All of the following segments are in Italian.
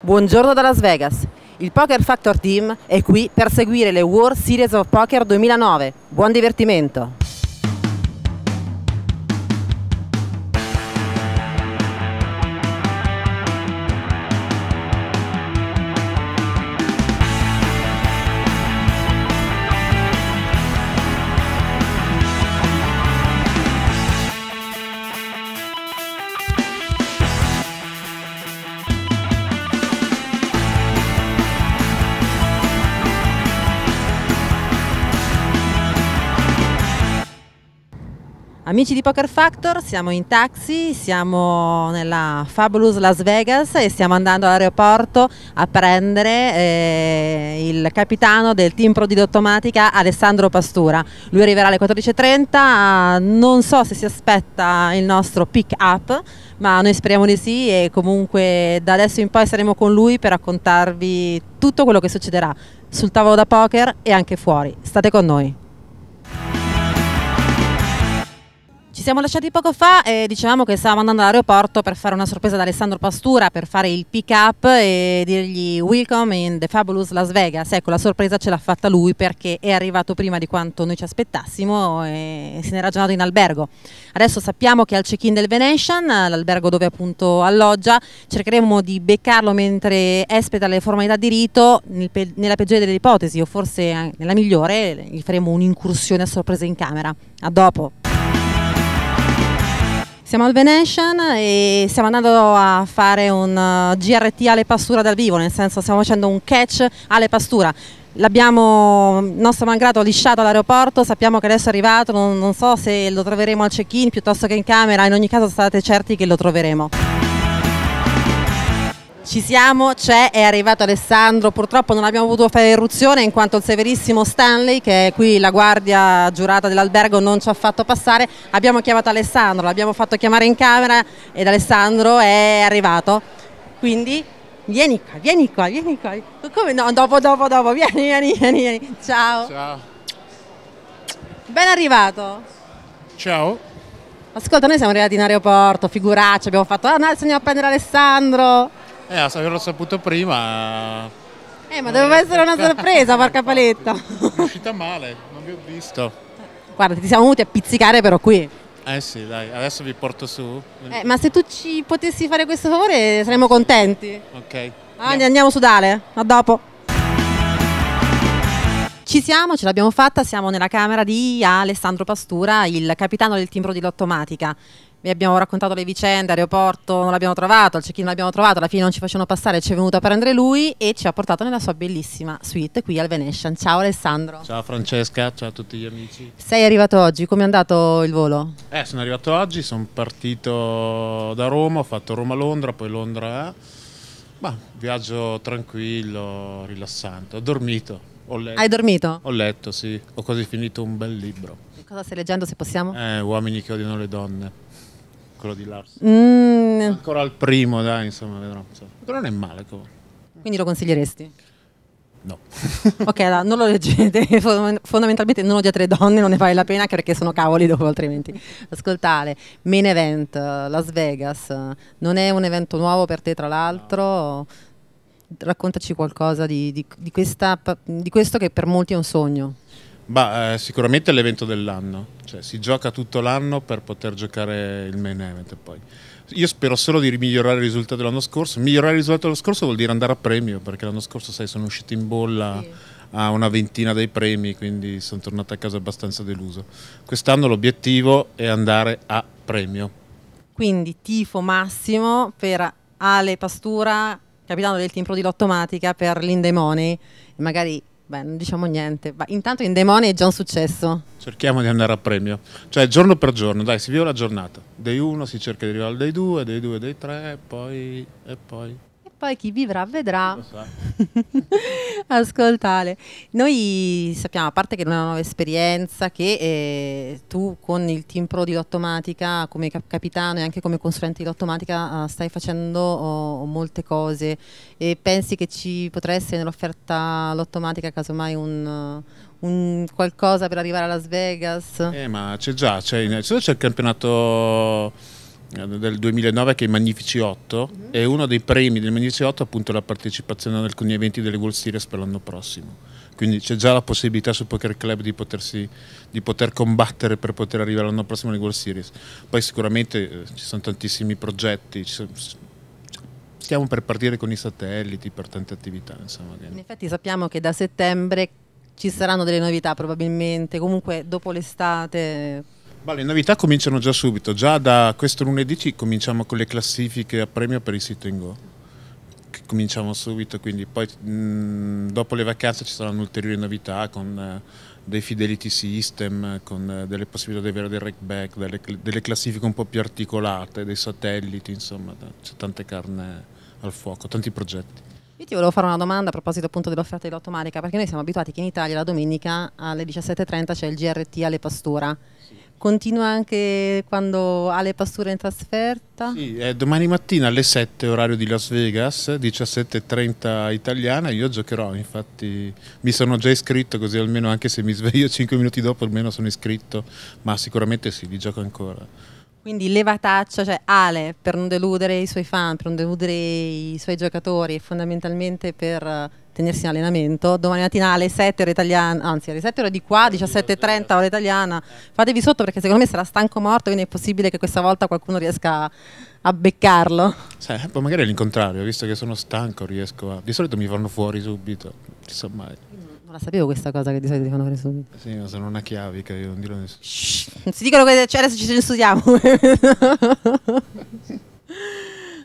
Buongiorno da Las Vegas. Il Poker Factor Team è qui per seguire le World Series of Poker 2009. Buon divertimento! Amici di Poker Factor, siamo in taxi, siamo nella Fabulous Las Vegas e stiamo andando all'aeroporto a prendere eh, il capitano del team Pro di Dottomatica Alessandro Pastura. Lui arriverà alle 14.30, non so se si aspetta il nostro pick up, ma noi speriamo di sì e comunque da adesso in poi saremo con lui per raccontarvi tutto quello che succederà sul tavolo da poker e anche fuori. State con noi. siamo lasciati poco fa e dicevamo che stavamo andando all'aeroporto per fare una sorpresa ad Alessandro Pastura per fare il pick up e dirgli welcome in The Fabulous Las Vegas. Ecco, la sorpresa ce l'ha fatta lui perché è arrivato prima di quanto noi ci aspettassimo e se n'era già andato in albergo. Adesso sappiamo che è al check-in del Venetian, l'albergo dove appunto alloggia, cercheremo di beccarlo mentre espeta le formalità di rito, nella peggiore delle ipotesi o forse nella migliore, gli faremo un'incursione a sorpresa in camera. A dopo! Siamo al Venetian e stiamo andando a fare un eh, GRT alle pastura dal vivo, nel senso stiamo facendo un catch alle pastura. L'abbiamo, nostro mangrato, lisciato all'aeroporto, sappiamo che adesso è arrivato, non, non so se lo troveremo al check-in piuttosto che in camera, in ogni caso state certi che lo troveremo. Ci siamo, c'è, è arrivato Alessandro, purtroppo non abbiamo potuto fare irruzione in quanto il severissimo Stanley, che è qui la guardia giurata dell'albergo, non ci ha fatto passare. Abbiamo chiamato Alessandro, l'abbiamo fatto chiamare in camera ed Alessandro è arrivato. Quindi vieni qua, vieni qua, vieni qua. Come no, dopo, dopo, dopo, vieni, vieni, vieni. vieni. Ciao. Ciao. Ben arrivato. Ciao. Ascolta, noi siamo arrivati in aeroporto, figuracci, abbiamo fatto, ah no, bisogna prendere Alessandro. Eh, se averlo saputo prima... Eh, ma doveva essere una sorpresa, porca paletta. È uscita male, non vi ho visto. Guarda, ti siamo venuti a pizzicare però qui. Eh sì, dai, adesso vi porto su. Eh, ma se tu ci potessi fare questo favore saremmo contenti. Ok. Ah, andiamo. andiamo su Dale, a dopo. Ci siamo, ce l'abbiamo fatta, siamo nella camera di Alessandro Pastura, il capitano del timbro di Lottomatica vi abbiamo raccontato le vicende, aeroporto non l'abbiamo trovato, al check-in non l'abbiamo trovato, alla fine non ci facevano passare, ci è venuto a prendere lui e ci ha portato nella sua bellissima suite qui al Venetian. Ciao Alessandro. Ciao Francesca, ciao a tutti gli amici. Sei arrivato oggi, come è andato il volo? Eh, sono arrivato oggi, sono partito da Roma, ho fatto Roma-Londra, poi Londra... Ma eh. viaggio tranquillo, rilassante, ho dormito. Ho letto. Hai dormito? Ho letto, sì. Ho quasi finito un bel libro. Cosa stai leggendo, se possiamo? Eh, Uomini che odiano le donne quello di Lars. Mm. Ancora il primo, dai, insomma, vedrò. Però non è male. Comunque. Quindi lo consiglieresti? No. ok, allora non lo leggete, fondamentalmente non odiate tre donne, non ne vale la pena perché sono cavoli dopo altrimenti. Ascoltale, Main Event, eh, Las Vegas, eh, non è un evento nuovo per te tra l'altro? No. Raccontaci qualcosa di, di, di, questa, di questo che per molti è un sogno. Bah, eh, sicuramente è l'evento dell'anno, cioè, si gioca tutto l'anno per poter giocare il main event poi. Io spero solo di migliorare il risultato dell'anno scorso. Migliorare il risultato dell'anno scorso vuol dire andare a premio, perché l'anno scorso sai, sono uscito in bolla sì. a una ventina dei premi, quindi sono tornato a casa abbastanza deluso. Quest'anno l'obiettivo è andare a premio. Quindi tifo massimo per Ale Pastura, capitano del team Pro di Lottomatica, per l'Indemoni, magari Beh, non diciamo niente. Ma intanto in Demone è già un successo. Cerchiamo di andare a premio. Cioè, giorno per giorno, dai, si vive la giornata. Dei 1 si cerca di arrivare al dei 2, dei 2, dei 3, poi... e poi poi chi vivrà vedrà. Ascoltale, noi sappiamo, a parte che non è una nuova esperienza, che eh, tu con il team pro di Lottomatica come cap capitano e anche come consulente di Lottomatica eh, stai facendo oh, molte cose e pensi che ci potrà essere nell'offerta Lottomatica casomai un, un qualcosa per arrivare a Las Vegas? Eh ma c'è già, c'è il campionato eh, del 2009 che è i Magnifici 8 e mhm. uno dei premi del Magnifici 8 è appunto la partecipazione ad alcuni eventi delle World Series per l'anno prossimo quindi c'è già la possibilità sul Poker Club di, potersi, di poter combattere per poter arrivare l'anno prossimo alle World Series poi sicuramente eh, ci sono tantissimi progetti sono, stiamo per partire con i satelliti per tante attività insomma. in effetti sappiamo che da settembre ci saranno delle novità probabilmente comunque dopo l'estate ma le novità cominciano già subito, già da questo lunedì cominciamo con le classifiche a premio per il sito in Go. Cominciamo subito, quindi poi mh, dopo le vacanze ci saranno ulteriori novità con uh, dei fidelity system, con uh, delle possibilità di avere dei rackback, delle, delle classifiche un po' più articolate, dei satelliti, insomma c'è tante carne al fuoco, tanti progetti. Io ti volevo fare una domanda a proposito appunto dell'offerta di Lotto Marica, perché noi siamo abituati che in Italia la domenica alle 17.30 c'è il GRT alle Pastura. Sì. Continua anche quando ha le pasture in trasferta? Sì, domani mattina alle 7 orario di Las Vegas, 17.30 italiana, io giocherò, infatti mi sono già iscritto così almeno anche se mi sveglio 5 minuti dopo almeno sono iscritto, ma sicuramente sì, vi gioco ancora. Quindi levataccia, cioè Ale, per non deludere i suoi fan, per non deludere i suoi giocatori e fondamentalmente per eh, tenersi in allenamento. Domani mattina alle 7 ore italiana, anzi alle 7 ore di qua, 17.30 ora italiana. Fatevi sotto perché secondo me sarà stanco morto, quindi è possibile che questa volta qualcuno riesca a beccarlo. Sì, eh, poi magari è l'incontrario, visto che sono stanco riesco a... Di solito mi vanno fuori subito, chissà mai. Non la sapevo questa cosa che di solito ti fanno fare subito. Sì, ma sono una chiavica, io non dirò nessuno. non si dicono che cioè adesso ci studiamo.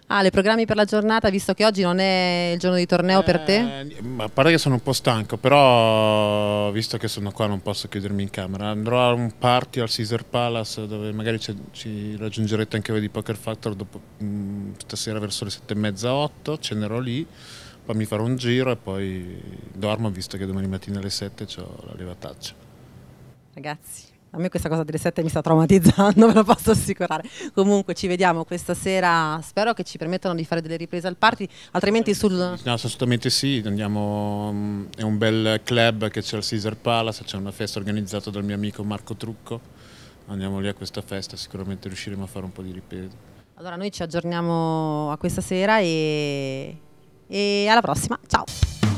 Ale, ah, programmi per la giornata, visto che oggi non è il giorno di torneo eh, per te? Eh, a parte che sono un po' stanco, però visto che sono qua non posso chiudermi in camera. Andrò a un party al Caesar Palace dove magari ci raggiungerete anche voi di Poker Factor dopo, mh, mm, stasera verso le sette e mezza, otto, cenerò lì poi mi farò un giro e poi dormo visto che domani mattina alle 7 ho la levataccia. Ragazzi, a me questa cosa delle 7 mi sta traumatizzando, ve lo posso assicurare. Comunque ci vediamo questa sera, spero che ci permettano di fare delle riprese al party, altrimenti eh, sul... No, assolutamente sì, Andiamo, mm, è un bel club che c'è al Caesar Palace, c'è una festa organizzata dal mio amico Marco Trucco, andiamo lì a questa festa, sicuramente riusciremo a fare un po' di riprese. Allora noi ci aggiorniamo a questa sera e e alla prossima, ciao!